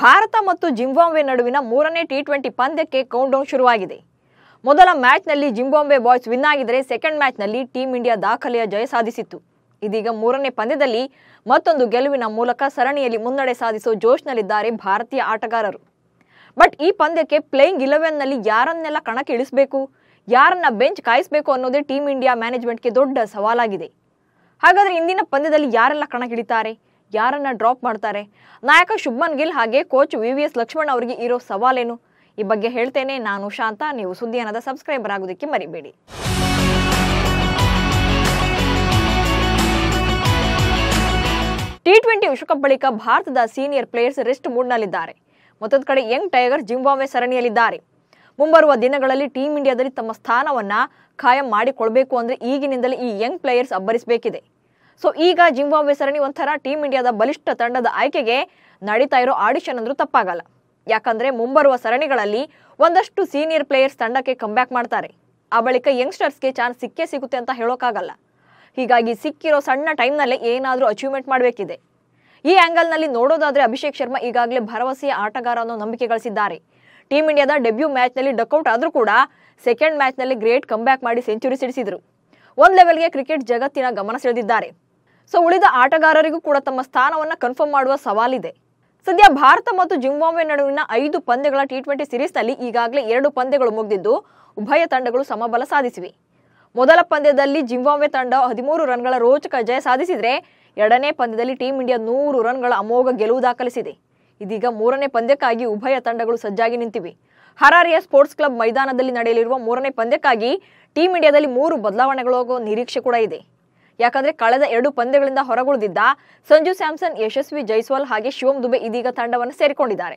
ಭಾರತ ಮತ್ತು ಜಿಂಬಾಂಬೆ ನಡುವಿನ ಮೂರನೇ ಟಿ ಟ್ವೆಂಟಿ ಪಂದ್ಯಕ್ಕೆ ಕೌಂಟ್ಡೌನ್ ಶುರುವಾಗಿದೆ ಮೊದಲ ಮ್ಯಾಚ್ನಲ್ಲಿ ಜಿಂಬಾಂಬೆ ಬಾಯ್ಸ್ ವಿನ್ ಆಗಿದರೆ ಸೆಕೆಂಡ್ ಮ್ಯಾಚ್ನಲ್ಲಿ ಟೀಂ ಇಂಡಿಯಾ ದಾಖಲೆಯ ಜಯ ಸಾಧಿಸಿತ್ತು ಇದೀಗ ಮೂರನೇ ಪಂದ್ಯದಲ್ಲಿ ಮತ್ತೊಂದು ಗೆಲುವಿನ ಮೂಲಕ ಸರಣಿಯಲ್ಲಿ ಮುನ್ನಡೆ ಸಾಧಿಸೋ ಜೋಶ್ನಲ್ಲಿದ್ದಾರೆ ಭಾರತೀಯ ಆಟಗಾರರು ಬಟ್ ಈ ಪಂದ್ಯಕ್ಕೆ ಪ್ಲೇಯಿಂಗ್ ಇಲೆವೆನ್ನಲ್ಲಿ ಯಾರನ್ನೆಲ್ಲ ಕಣಕ್ಕೆ ಇಳಿಸಬೇಕು ಯಾರನ್ನ ಬೆಂಚ್ ಕಾಯಿಸಬೇಕು ಅನ್ನೋದೇ ಟೀಂ ಇಂಡಿಯಾ ಮ್ಯಾನೇಜ್ಮೆಂಟ್ಗೆ ದೊಡ್ಡ ಸವಾಲಾಗಿದೆ ಹಾಗಾದರೆ ಇಂದಿನ ಪಂದ್ಯದಲ್ಲಿ ಯಾರೆಲ್ಲ ಕಣಕ್ಕಿಳಿತಾರೆ ಯಾರನ್ನ ಡ್ರಾಪ್ ಮಾಡ್ತಾರೆ ನಾಯಕ ಶುಭ್ಮನ್ ಗಿಲ್ ಹಾಗೆ coach V V S Laxman ಅವರಿಗೆ ಇರೋ ಸವಾಲೇನು ಈ ಬಗ್ಗೆ ಹೇಳ್ತೇನೆ ನಾನು ಶಾಂತ ನೀವು ಸುದ್ದಿಯನ್ನದ ಸಬ್ಸ್ಕ್ರೈಬರ್ ಆಗೋದಕ್ಕೆ ಮರಿಬೇಡಿ ಟಿ ಟ್ವೆಂಟಿ ವಿಶ್ವಕಪ್ ಬಳಿಕ ಭಾರತದ ಸೀನಿಯರ್ ಪ್ಲೇಯರ್ಸ್ ರೆಸ್ಟ್ ಮೂಡ್ನಲ್ಲಿದ್ದಾರೆ ಮತ್ತೊಂದು ಕಡೆ ಯಂಗ್ ಟೈಗರ್ ಜಿಂಬಾಬ್ವೆ ಸರಣಿಯಲ್ಲಿದ್ದಾರೆ ಮುಂಬರುವ ದಿನಗಳಲ್ಲಿ ಟೀಂ ಇಂಡಿಯಾದಲ್ಲಿ ತಮ್ಮ ಸ್ಥಾನವನ್ನ ಖಾಯಂ ಮಾಡಿಕೊಳ್ಬೇಕು ಅಂದ್ರೆ ಈಗಿನಿಂದಲೇ ಈ ಯಂಗ್ ಪ್ಲೇಯರ್ಸ್ ಅಬ್ಬರಿಸಬೇಕಿದೆ ಸೊ ಈಗ ಜಿಂಬಾಬ್ವೆ ಸರಣಿ ಒಂಥರ ಟೀಮ್ ಇಂಡಿಯಾದ ಬಲಿಷ್ಠ ತಂಡದ ಆಯ್ಕೆಗೆ ನಡೀತಾ ಇರೋ ಆಡಿಷನ್ ಅಂದ್ರೂ ತಪ್ಪಾಗಲ್ಲ ಯಾಕಂದ್ರೆ ಮುಂಬರುವ ಸರಣಿಗಳಲ್ಲಿ ಒಂದಷ್ಟು ಸೀನಿಯರ್ ಪ್ಲೇಯರ್ಸ್ ತಂಡಕ್ಕೆ ಕಂಬ್ಯಾಕ್ ಮಾಡ್ತಾರೆ ಆ ಬಳಿಕ ಯಂಗ್ಸ್ಟರ್ಸ್ಗೆ ಚಾನ್ಸ್ ಸಿಕ್ಕೇ ಸಿಗುತ್ತೆ ಅಂತ ಹೇಳೋಕ್ಕಾಗಲ್ಲ ಹೀಗಾಗಿ ಸಿಕ್ಕಿರೋ ಸಣ್ಣ ಟೈಮ್ನಲ್ಲೇ ಏನಾದರೂ ಅಚೀವ್ಮೆಂಟ್ ಮಾಡಬೇಕಿದೆ ಈ ಆ್ಯಂಗಲ್ನಲ್ಲಿ ನೋಡೋದಾದ್ರೆ ಅಭಿಷೇಕ್ ಶರ್ಮಾ ಈಗಾಗಲೇ ಭರವಸೆಯ ಆಟಗಾರ ಅನ್ನೋ ನಂಬಿಕೆ ಗಳಿಸಿದ್ದಾರೆ ಟೀಮ್ ಇಂಡಿಯಾದ ಡೆಬ್ಯೂ ಮ್ಯಾಚ್ನಲ್ಲಿ ಡಕ್ಔಟ್ ಆದರೂ ಕೂಡ ಸೆಕೆಂಡ್ ಮ್ಯಾಚ್ನಲ್ಲಿ ಗ್ರೇಟ್ ಕಮ್ಬ್ಯಾಕ್ ಮಾಡಿ ಸೆಂಚುರಿ ಸಿಡಿಸಿದರು ಒಂದು ಲೆವೆಲ್ಗೆ ಕ್ರಿಕೆಟ್ ಜಗತ್ತಿನ ಗಮನ ಸೆಳೆದಿದ್ದಾರೆ ಸೊ ಉಳಿದ ಆಟಗಾರರಿಗೂ ಕೂಡ ತಮ್ಮ ಸ್ಥಾನವನ್ನು ಕನ್ಫರ್ಮ್ ಮಾಡುವ ಸವಾಲಿದೆ ಸದ್ಯ ಭಾರತ ಮತ್ತು ಜಿಂಬಾಂಬೆ ನಡುವಿನ ಐದು ಪಂದ್ಯಗಳ ಟಿ ಟ್ವೆಂಟಿ ಸಿರೀಸ್ನಲ್ಲಿ ಈಗಾಗಲೇ ಎರಡು ಪಂದ್ಯಗಳು ಮುಗಿದಿದ್ದು ಉಭಯ ತಂಡಗಳು ಸಮಬಲ ಸಾಧಿಸಿವೆ ಮೊದಲ ಪಂದ್ಯದಲ್ಲಿ ಜಿಂಬಾಂಬೆ ತಂಡ ಹದಿಮೂರು ರನ್ಗಳ ರೋಚಕ ಜಯ ಸಾಧಿಸಿದರೆ ಎರಡನೇ ಪಂದ್ಯದಲ್ಲಿ ಟೀಂ ಇಂಡಿಯಾ ನೂರು ರನ್ಗಳ ಅಮೋಘ ಗೆಲುವು ದಾಖಲಿಸಿದೆ ಇದೀಗ ಮೂರನೇ ಪಂದ್ಯಕ್ಕಾಗಿ ಉಭಯ ತಂಡಗಳು ಸಜ್ಜಾಗಿ ನಿಂತಿವೆ ಹರಾರಿಯ ಸ್ಪೋರ್ಟ್ಸ್ ಕ್ಲಬ್ ಮೈದಾನದಲ್ಲಿ ನಡೆಯಲಿರುವ ಮೂರನೇ ಪಂದ್ಯಕ್ಕಾಗಿ ಟೀಂ ಇಂಡಿಯಾದಲ್ಲಿ ಮೂರು ಬದಲಾವಣೆಗಳಾಗುವ ನಿರೀಕ್ಷೆ ಕೂಡ ಇದೆ ಯಾಕಂದ್ರೆ ಕಳೆದ ಎರಡು ಪಂದ್ಯಗಳಿಂದ ಹೊರಗುಳಿದಿದ್ದ ಸಂಜು ಸ್ಯಾಮ್ಸನ್ ಯಶಸ್ವಿ ಜೈಸ್ವಾಲ್ ಹಾಗೆ ಶಿವಂ ದುಬೆ ಇದೀಗ ತಂಡವನ್ನು ಸೇರಿಕೊಂಡಿದ್ದಾರೆ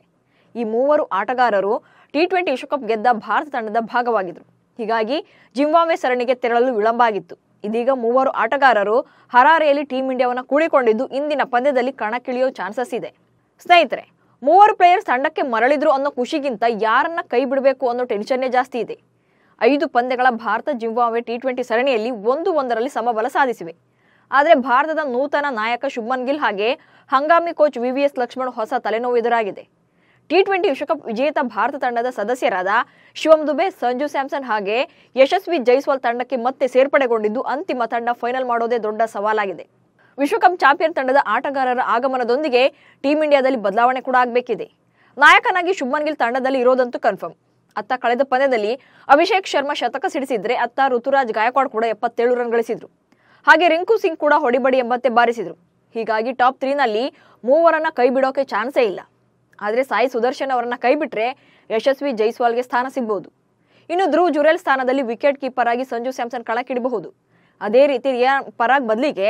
ಈ ಮೂವರು ಆಟಗಾರರು ಟಿ ಟ್ವೆಂಟಿ ವಿಶ್ವಕಪ್ ಗೆದ್ದ ಭಾರತ ತಂಡದ ಭಾಗವಾಗಿದ್ದರು ಹೀಗಾಗಿ ಜಿಂಬಾಬ್ವೆ ಸರಣಿಗೆ ತೆರಳಲು ವಿಳಂಬ ಆಗಿತ್ತು ಇದೀಗ ಮೂವರು ಆಟಗಾರರು ಹರಾರೆಯಲ್ಲಿ ಟೀಂ ಇಂಡಿಯಾವನ್ನು ಕೂಡಿಕೊಂಡಿದ್ದು ಇಂದಿನ ಪಂದ್ಯದಲ್ಲಿ ಕಣಕ್ಕಿಳಿಯೋ ಚಾನ್ಸಸ್ ಇದೆ ಸ್ನೇಹಿತರೆ ಮೂವರು ಪ್ಲೇಯರ್ಸ್ ತಂಡಕ್ಕೆ ಮರಳಿದ್ರು ಅನ್ನೋ ಖುಷಿಗಿಂತ ಯಾರನ್ನ ಕೈ ಬಿಡಬೇಕು ಅನ್ನೋ ಟೆನ್ಷನ್ನೇ ಜಾಸ್ತಿ ಇದೆ ಐದು ಪಂದ್ಯಗಳ ಭಾರತ ಜಿಂಬಾಬ್ವೆ ಟಿ ಟ್ವೆಂಟಿ ಸರಣಿಯಲ್ಲಿ ಒಂದು ಒಂದರಲ್ಲಿ ಸಮಬಲ ಸಾಧಿಸಿವೆ ಆದರೆ ಭಾರತದ ನೂತನ ನಾಯಕ ಶುಭ್ಮನ್ ಗಿಲ್ ಹಾಗೆ ಹಂಗಾಮಿ ಕೋಚ್ ವಿವಿಎಸ್ ಲಕ್ಷ್ಮಣ್ ಹೊಸ ತಲೆನೋವು ಎದುರಾಗಿದೆ ಟಿ ಟ್ವೆಂಟಿ ವಿಶ್ವಕಪ್ ವಿಜೇತ ಭಾರತ ತಂಡದ ಸದಸ್ಯರಾದ ಶಿವಂ ದುಬೆ ಸಂಜು ಸ್ಯಾಮ್ಸನ್ ಹಾಗೆ ಯಶಸ್ವಿ ಜೈಸ್ವಾಲ್ ತಂಡಕ್ಕೆ ಮತ್ತೆ ಸೇರ್ಪಡೆಗೊಂಡಿದ್ದು ಅಂತಿಮ ತಂಡ ಫೈನಲ್ ಮಾಡೋದೇ ದೊಡ್ಡ ಸವಾಲಾಗಿದೆ ವಿಶ್ವಕಪ್ ಚಾಂಪಿಯನ್ ತಂಡದ ಆಟಗಾರರ ಆಗಮನದೊಂದಿಗೆ ಟೀಂ ಇಂಡಿಯಾದಲ್ಲಿ ಬದಲಾವಣೆ ಕೂಡ ಆಗಬೇಕಿದೆ ನಾಯಕನಾಗಿ ಶುಭ್ಮನ್ ಗಿಲ್ ತಂಡದಲ್ಲಿ ಇರೋದಂತೂ ಕನ್ಫರ್ಮ್ ಅತ್ತ ಕಳೆದ ಪಂದ್ಯದಲ್ಲಿ ಅಭಿಷೇಕ್ ಶರ್ಮಾ ಶತಕ ಸಿಡಿಸಿದ್ರೆ ಅತ್ತ ಋತುರಾಜ್ ಗಾಯಕ್ವಾಡ್ ಕೂಡ ಎಪ್ಪತ್ತೇಳು ರನ್ ಗಳಿಸಿದ್ರು ಹಾಗೆ ರಿಂಕು ಸಿಂಗ್ ಕೂಡ ಹೊಡಿಬಡಿ ಎಂಬಂತೆ ಬಾರಿಸಿದ್ರು ಹೀಗಾಗಿ ಟಾಪ್ ತ್ರೀನಲ್ಲಿ ಮೂವರನ್ನ ಕೈ ಬಿಡೋಕೆ ಚಾನ್ಸೇ ಇಲ್ಲ ಆದರೆ ಸಾಯಿ ಸುದರ್ಶನ್ ಅವರನ್ನ ಕೈಬಿಟ್ರೆ ಯಶಸ್ವಿ ಜೈಸ್ವಾಲ್ಗೆ ಸ್ಥಾನ ಸಿಗಬಹುದು ಇನ್ನು ಧ್ರುವ್ ಜುರೇಲ್ ಸ್ಥಾನದಲ್ಲಿ ವಿಕೆಟ್ ಕೀಪರ್ ಆಗಿ ಸಂಜು ಸ್ಯಾಮ್ಸನ್ ಕಣಕ್ಕಿಡಬಹುದು ಅದೇ ರೀತಿ ರಿಯಾನ್ ಪರಾಗ್ ಬದಲಿಗೆ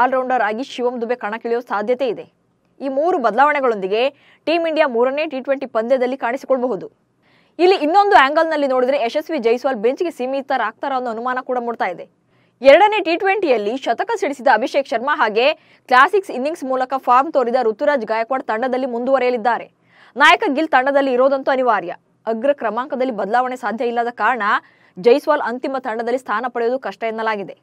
ಆಲ್ರೌಂಡರ್ ಆಗಿ ಶಿವಂ ದುಬೆ ಕಣಕ್ಕಿಳಿಯೋ ಸಾಧ್ಯತೆ ಇದೆ ಈ ಮೂರು ಬದಲಾವಣೆಗಳೊಂದಿಗೆ ಟೀಂ ಇಂಡಿಯಾ ಮೂರನೇ ಟಿ ಟ್ವೆಂಟಿ ಪಂದ್ಯದಲ್ಲಿ ಕಾಣಿಸಿಕೊಳ್ಳಬಹುದು ಇಲ್ಲಿ ಇನ್ನೊಂದು ಆಂಗಲ್ ನೋಡಿದರೆ ನೋಡಿದ್ರೆ ಯಶಸ್ವಿ ಜೈಸ್ವಾಲ್ ಬೆಂಚ್ಗೆ ಸೀಮಿತರಾಗ್ತಾರ ಅನ್ನೋ ಅನುಮಾನ ಕೂಡ ಮೂಡ್ತಾ ಇದೆ ಎರಡನೇ ಟಿ ಟ್ವೆಂಟಿಯಲ್ಲಿ ಶತಕ ಸಿಡಿಸಿದ ಅಭಿಷೇಕ್ ಶರ್ಮಾ ಹಾಗೆ ಕ್ಲಾಸಿಕ್ಸ್ ಇನ್ನಿಂಗ್ಸ್ ಮೂಲಕ ಫಾರ್ಮ್ ತೋರಿದ ಋತುರಾಜ್ ಗಾಯಕ್ವಾಡ್ ತಂಡದಲ್ಲಿ ಮುಂದುವರೆಯಲಿದ್ದಾರೆ ನಾಯಕ ಗಿಲ್ ತಂಡದಲ್ಲಿ ಇರೋದಂತೂ ಅನಿವಾರ್ಯ ಅಗ್ರ ಕ್ರಮಾಂಕದಲ್ಲಿ ಬದಲಾವಣೆ ಸಾಧ್ಯ ಇಲ್ಲದ ಕಾರಣ ಜೈಸ್ವಾಲ್ ಅಂತಿಮ ತಂಡದಲ್ಲಿ ಸ್ಥಾನ ಪಡೆಯುವುದು ಕಷ್ಟ ಎನ್ನಲಾಗಿದೆ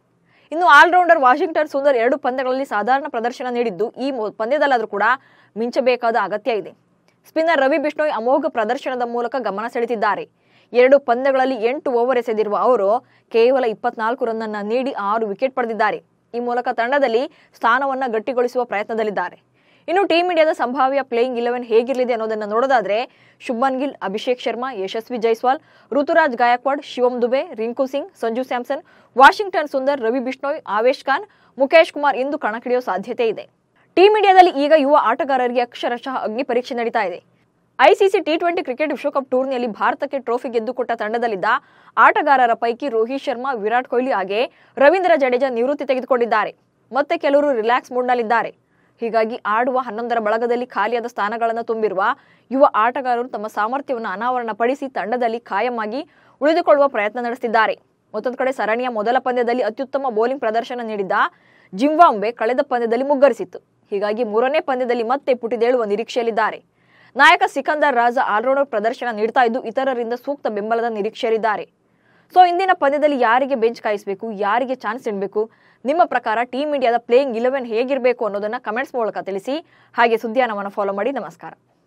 ಇನ್ನು ಆಲ್ರೌಂಡರ್ ವಾಷಿಂಗ್ಟನ್ ಸುಂದರ್ ಎರಡು ಪಂದ್ಯಗಳಲ್ಲಿ ಸಾಧಾರಣ ಪ್ರದರ್ಶನ ನೀಡಿದ್ದು ಈ ಪಂದ್ಯದಲ್ಲಾದರೂ ಕೂಡ ಮಿಂಚಬೇಕಾದ ಅಗತ್ಯ ಇದೆ ಸ್ಪಿನ್ನರ್ ರವಿ ಬಿಷ್ಣೋಯ್ ಅಮೋಘ ಪ್ರದರ್ಶನದ ಮೂಲಕ ಗಮನ ಸೆಳೆದಿದ್ದಾರೆ ಎರಡು ಪಂದ್ಯಗಳಲ್ಲಿ ಎಂಟು ಓವರ್ ಎಸೆದಿರುವ ಅವರು ಕೇವಲ ಇಪ್ಪತ್ನಾಲ್ಕು ರನ್ ನೀಡಿ ಆರು ವಿಕೆಟ್ ಪಡೆದಿದ್ದಾರೆ ಈ ಮೂಲಕ ತಂಡದಲ್ಲಿ ಸ್ಥಾನವನ್ನು ಗಟ್ಟಿಗೊಳಿಸುವ ಪ್ರಯತ್ನದಲ್ಲಿದ್ದಾರೆ ಇನ್ನು ಟೀಂ ಇಂಡಿಯಾದ ಸಂಭಾವ್ಯ ಪ್ಲೇಯಿಂಗ್ ಇಲೆವೆನ್ ಹೇಗಿರಲಿದೆ ಅನ್ನೋದನ್ನು ನೋಡೋದಾದ್ರೆ ಶುಭನ್ ಗಿಲ್ ಅಭಿಷೇಕ್ ಶರ್ಮಾ ಯಶಸ್ವಿ ಜೈಸ್ವಾಲ್ ಋತುರಾಜ್ ಗಾಯಕ್ವಾಡ್ ಶಿವಂ ದುಬೆ ರಿಂಕು ಸಿಂಗ್ ಸಂಜು ಸ್ಯಾಮ್ಸನ್ ವಾಷಿಂಗ್ಟನ್ ಸುಂದರ್ ರವಿ ಬಿಷ್ಣೋಯ್ ಆವೇಶ್ ಖಾನ್ ಮುಖೇಶ್ ಕುಮಾರ್ ಇಂದು ಕಣಕ್ಕಿಳಿಯುವ ಸಾಧ್ಯತೆ ಇದೆ ಟೀಂ ಇಂಡಿಯಾದಲ್ಲಿ ಈಗ ಯುವ ಆಟಗಾರರಿಗೆ ಅಕ್ಷರಶಃ ಅಗ್ನಿ ಪರೀಕ್ಷೆ ನಡೀತಾ ಇದೆ ಐಸಿಸಿ ಟಿ ಟ್ವೆಂಟಿ ಕ್ರಿಕೆಟ್ ವಿಶ್ವಕಪ್ ಟೂರ್ನಿಯಲ್ಲಿ ಭಾರತಕ್ಕೆ ಟ್ರೋಫಿ ಗೆದ್ದುಕೊಟ್ಟ ತಂಡದಲ್ಲಿದ್ದ ಆಟಗಾರರ ಪೈಕಿ ರೋಹಿತ್ ಶರ್ಮಾ ವಿರಾಟ್ ಕೊಹ್ಲಿ ಹಾಗೆ ರವೀಂದ್ರ ಜಡೇಜಾ ನಿವೃತ್ತಿ ತೆಗೆದುಕೊಂಡಿದ್ದಾರೆ ಮತ್ತೆ ಕೆಲವರು ರಿಲ್ಯಾಕ್ಸ್ ಮೂಡ್ನಲ್ಲಿದ್ದಾರೆ ಹೀಗಾಗಿ ಆಡುವ ಹನ್ನೊಂದರ ಬಳಗದಲ್ಲಿ ಖಾಲಿಯಾದ ಸ್ಥಾನಗಳನ್ನು ತುಂಬಿರುವ ಯುವ ಆಟಗಾರರು ತಮ್ಮ ಸಾಮರ್ಥ್ಯವನ್ನು ಅನಾವರಣಪಡಿಸಿ ತಂಡದಲ್ಲಿ ಆಗಿ ಉಳಿದುಕೊಳ್ಳುವ ಪ್ರಯತ್ನ ನಡೆಸಿದ್ದಾರೆ ಮತ್ತೊಂದು ಕಡೆ ಸರಣಿಯ ಮೊದಲ ಪಂದ್ಯದಲ್ಲಿ ಅತ್ಯುತ್ತಮ ಬೌಲಿಂಗ್ ಪ್ರದರ್ಶನ ನೀಡಿದ್ದ ಜಿಂಬಾಂಬೆ ಕಳೆದ ಪಂದ್ಯದಲ್ಲಿ ಮುಗ್ಗರಿಸಿತ್ತು ಹೀಗಾಗಿ ಮೂರನೇ ಪಂದ್ಯದಲ್ಲಿ ಮತ್ತೆ ಪುಟಿದೇಳುವ ನಿರೀಕ್ಷೆಯಲ್ಲಿದ್ದಾರೆ ನಾಯಕ ಸಿಕಂದರ್ ರಾಜ ಆಲ್ರೌಂಡರ್ ಪ್ರದರ್ಶನ ನೀಡ್ತಾ ಇದ್ದು ಇತರರಿಂದ ಸೂಕ್ತ ಬೆಂಬಲದ ನಿರೀಕ್ಷೆಯಲ್ಲಿದ್ದಾರೆ ಸೊ ಇಂದಿನ ಪಂದ್ಯದಲ್ಲಿ ಯಾರಿಗೆ ಬೆಂಚ್ ಕಾಯಿಸಬೇಕು ಯಾರಿಗೆ ಚಾನ್ಸ್ ನೀಡಬೇಕು ನಿಮ್ಮ ಪ್ರಕಾರ ಟೀಮ್ ಇಂಡಿಯಾದ ಪ್ಲೇಯಿಂಗ್ ಇಲೆವೆನ್ ಹೇಗಿರಬೇಕು ಅನ್ನೋದನ್ನ ಕಮೆಂಟ್ಸ್ ಮೂಲಕ ತಿಳಿಸಿ ಹಾಗೆ ಸುದ್ದಿಯಾನವನ್ನು ಫಾಲೋ ಮಾಡಿ ನಮಸ್ಕಾರ